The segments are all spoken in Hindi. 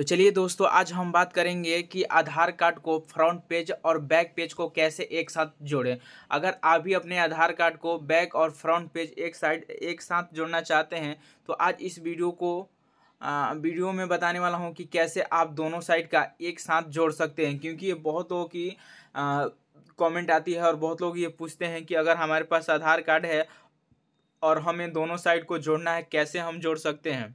तो चलिए दोस्तों आज हम बात करेंगे कि आधार कार्ड को फ्रंट पेज और बैक पेज को कैसे एक साथ जोड़ें अगर आप भी अपने आधार कार्ड को बैक और फ्रंट पेज एक साइड एक साथ जोड़ना चाहते हैं तो आज इस वीडियो को आ, वीडियो में बताने वाला हूं कि कैसे आप दोनों साइड का एक साथ जोड़ सकते हैं क्योंकि ये बहुत लोगों की कमेंट आती है और बहुत लोग ये पूछते हैं कि अगर हमारे पास आधार कार्ड है और हमें दोनों साइड को जोड़ना है कैसे हम जोड़ सकते हैं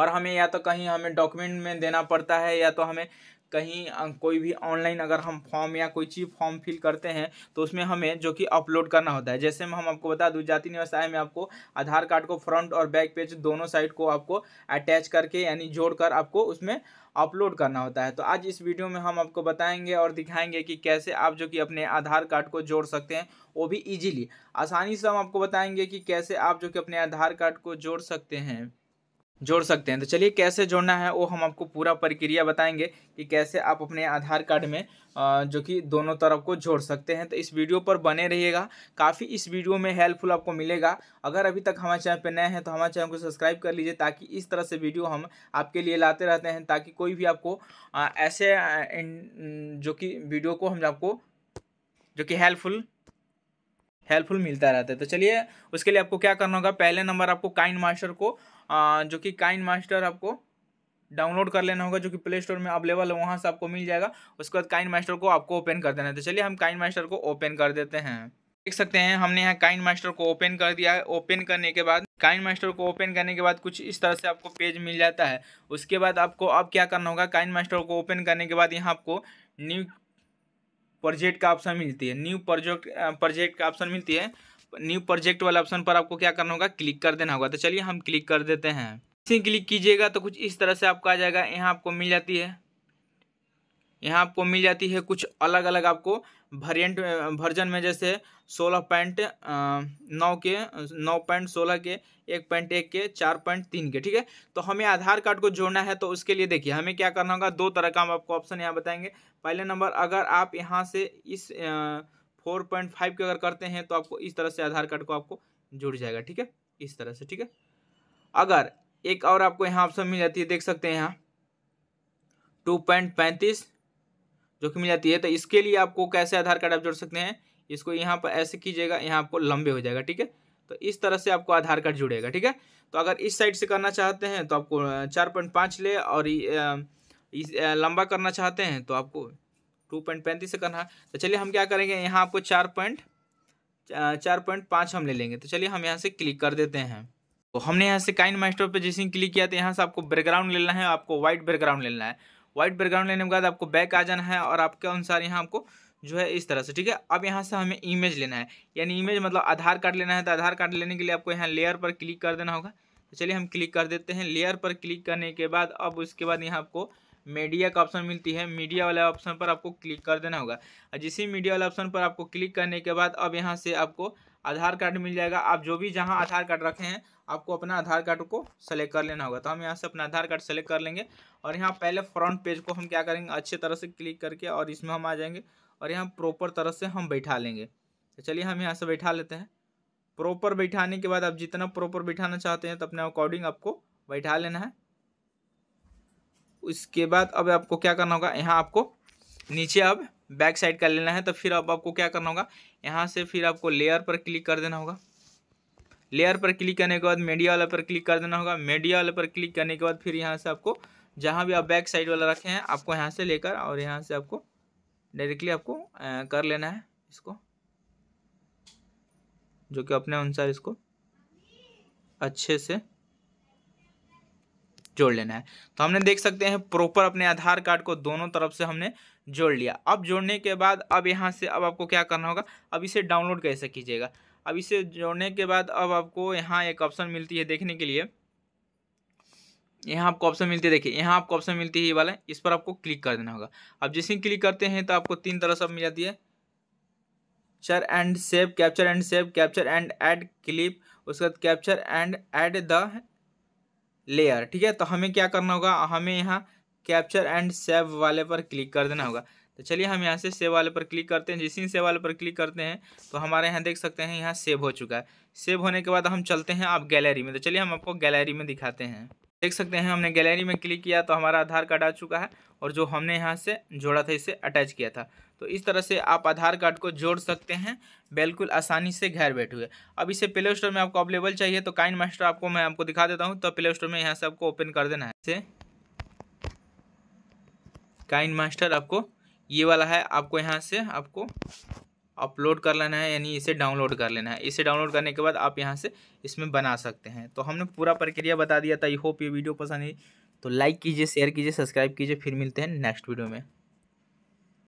और हमें या तो कहीं हमें डॉक्यूमेंट में देना पड़ता है या तो हमें कहीं कोई भी ऑनलाइन अगर हम फॉर्म या कोई चीज फॉर्म फिल करते हैं तो उसमें हमें जो कि अपलोड करना होता है जैसे हम आपको बता दूँ जाति निवास आय में आपको आधार कार्ड को फ्रंट और बैक पेज दोनों साइड को आपको अटैच करके यानी जोड़कर आपको उसमें अपलोड करना होता है तो आज इस वीडियो में हम आपको बताएंगे और दिखाएंगे कि कैसे आप जो कि अपने आधार कार्ड को जोड़ सकते हैं वो भी इजीली आसानी से हम आपको बताएंगे कि कैसे आप जो कि अपने आधार कार्ड को जोड़ सकते हैं जोड़ सकते हैं तो चलिए कैसे जोड़ना है वो हम आपको पूरा प्रक्रिया बताएंगे कि कैसे आप अपने आधार कार्ड में जो कि दोनों तरफ को जोड़ सकते हैं तो इस वीडियो पर बने रहिएगा काफ़ी इस वीडियो में हेल्पफुल आपको मिलेगा अगर अभी तक हमारे चैनल पर नए हैं तो हमारे चैनल को सब्सक्राइब कर लीजिए ताकि इस तरह से वीडियो हम आपके लिए लाते रहते हैं ताकि कोई भी आपको ऐसे जो कि वीडियो को हम आपको जो कि हेल्पफुल हेल्पफुल मिलता रहता है तो चलिए उसके लिए आपको क्या करना होगा पहले नंबर आपको काइन मास्टर को जो कि काइन मास्टर आपको डाउनलोड कर लेना होगा जो कि प्ले स्टोर में अवेलेबल है वहाँ से आपको मिल जाएगा उसके बाद काइन मास्टर को आपको ओपन कर देना है तो चलिए हम काइन मास्टर को ओपन कर देते हैं देख सकते हैं हमने यहाँ काइन मास्टर को ओपन कर दिया है ओपन करने के बाद काइन मास्टर को ओपन करने के बाद कुछ इस तरह से आपको पेज मिल जाता है उसके बाद आपको अब क्या करना होगा काइन मास्टर को ओपन करने के बाद यहाँ आपको न्यू प्रोजेक्ट का ऑप्शन मिलती है न्यू प्रोजेक्ट प्रोजेक्ट का ऑप्शन मिलती है न्यू प्रोजेक्ट वाला ऑप्शन पर आपको क्या करना होगा क्लिक कर देना होगा तो चलिए हम क्लिक कर देते हैं क्लिक कीजिएगा तो कुछ इस तरह से आपको आ जाएगा यहाँ आपको मिल जाती है यहाँ आपको मिल जाती है कुछ अलग अलग आपको वेरिएंट वर्जन में जैसे सोलह पॉइंट नौ के नौ पॉइंट सोलह के एक पॉइंट एक के चार पॉइंट तीन के ठीक है तो हमें आधार कार्ड को जोड़ना है तो उसके लिए देखिए हमें क्या करना होगा दो तरह का हम आपको ऑप्शन यहाँ बताएंगे पहले नंबर अगर आप यहाँ से इस फोर पॉइंट फाइव के अगर करते हैं तो आपको इस तरह से आधार कार्ड को आपको जुड़ जाएगा ठीक है इस तरह से ठीक है अगर एक और आपको यहाँ ऑप्शन मिल जाती है देख सकते हैं यहाँ टू पॉइंट पैंतीस जो कि मिल जाती है तो इसके लिए आपको कैसे आधार कार्ड आप जोड़ सकते हैं इसको यहाँ पर ऐसे कीजिएगा यहाँ आपको लंबे हो जाएगा ठीक है तो इस तरह से आपको आधार कार्ड जुड़ेगा ठीक है तो अगर इस साइड से करना चाहते हैं तो आपको चार पॉइंट पाँच ले और इस लंबा करना चाहते हैं तो आपको टू पॉइंट पैंतीस से करना है तो चलिए हम क्या करेंगे यहाँ आपको चार पॉइंट चार पॉइंट पाँच हम ले लेंगे तो चलिए हम यहाँ से क्लिक कर देते हैं तो हमने यहाँ से काइन मास्टर पर जैसे क्लिक किया तो यहाँ से आपको बैकग्राउंड लेना है आपको वाइट बैकग्राउंड लेना है व्हाइट बैकग्राउंड लेने के बाद आपको बैक आ जाना है और आपके अनुसार यहाँ आपको जो है इस तरह से ठीक है अब यहाँ से हमें इमेज लेना है यानी इमेज मतलब आधार कार्ड लेना है तो आधार कार्ड लेने के लिए आपको यहाँ लेयर पर क्लिक कर देना होगा तो चलिए हम क्लिक कर देते हैं लेयर पर क्लिक करने के बाद अब उसके बाद यहाँ आपको मीडिया का ऑप्शन मिलती है मीडिया वाला ऑप्शन पर आपको क्लिक कर देना होगा और जिसी मीडिया वाले ऑप्शन पर आपको क्लिक करने के बाद अब यहाँ से आपको आधार कार्ड मिल जाएगा आप जो भी जहाँ आधार कार्ड रखे हैं आपको अपना आधार कार्ड को सेलेक्ट कर लेना होगा तो हम यहाँ से अपना आधार कार्ड सेलेक्ट कर लेंगे और यहाँ पहले फ्रंट पेज को हम क्या करेंगे अच्छे तरह से क्लिक करके और इसमें हम आ जाएंगे और यहाँ प्रॉपर तरह से हम बैठा लेंगे तो चलिए हम यहाँ से बैठा लेते हैं प्रॉपर बैठाने के बाद आप जितना प्रॉपर बैठाना चाहते हैं तो अपने अकॉर्डिंग आपको बैठा लेना है उसके बाद अब आपको क्या करना होगा यहाँ आपको नीचे अब बैक साइड कर लेना है तो फिर अब आपको क्या करना होगा यहाँ से फिर आपको लेयर पर क्लिक कर देना होगा लेयर पर क्लिक करने के बाद मीडिया वाला पर क्लिक कर देना होगा मीडिया वाला पर क्लिक करने के बाद फिर यहाँ से आपको जहाँ भी आप बैक साइड वाला रखे हैं आपको यहाँ से लेकर और यहाँ से आपको डायरेक्टली आपको कर लेना है इसको जो कि अपने अनुसार इसको अच्छे से जोड़ लेना है तो हमने देख सकते हैं प्रॉपर अपने आधार कार्ड को दोनों तरफ से हमने जोड़ लिया अब जोड़ने के बाद अब यहाँ से अब आपको क्या करना होगा अब इसे डाउनलोड कैसे कीजिएगा अब इसे जोड़ने के बाद अब आपको यहाँ एक ऑप्शन मिलती है देखने के लिए यहाँ आपको ऑप्शन मिलती है देखिए यहाँ आपको ऑप्शन मिलती है ये वाला इस पर आपको क्लिक कर देना होगा अब जैसे ही क्लिक करते हैं तो आपको तीन तरह से मिल जाती है capture and save capture and save capture and add clip उसके बाद capture and add the layer ठीक है तो हमें क्या करना होगा हमें यहाँ कैप्चर एंड सेव वाले पर क्लिक कर देना होगा तो चलिए हम यहाँ से सेव वाले पर क्लिक करते हैं जिस ही सेव वाले पर क्लिक करते हैं तो हमारे यहाँ देख सकते हैं यहाँ सेव हो चुका है सेव होने के बाद हम चलते हैं आप गैलरी में तो चलिए हम आपको गैलरी में दिखाते हैं देख सकते हैं हमने गैलरी में क्लिक किया तो हमारा आधार कार्ड आ चुका है और जो हमने यहाँ से जोड़ा था इसे अटैच किया था तो इस तरह से आप आधार कार्ड को जोड़ सकते हैं बिल्कुल आसानी से घर बैठे हुए अब इसे प्ले स्टोर में आपको अवेलेबल चाहिए तो काइन मास्टर आपको मैं आपको दिखा देता हूँ तो प्ले स्टोर में यहाँ से आपको ओपन कर देना है इसे काइन मास्टर आपको ये वाला है आपको यहाँ से आपको अपलोड कर लेना है यानी इसे डाउनलोड कर लेना है इसे डाउनलोड करने के बाद आप यहाँ से इसमें बना सकते हैं तो हमने पूरा प्रक्रिया बता दिया था आई होप ये वीडियो पसंद आई तो लाइक कीजिए शेयर कीजिए सब्सक्राइब कीजिए फिर मिलते हैं नेक्स्ट वीडियो में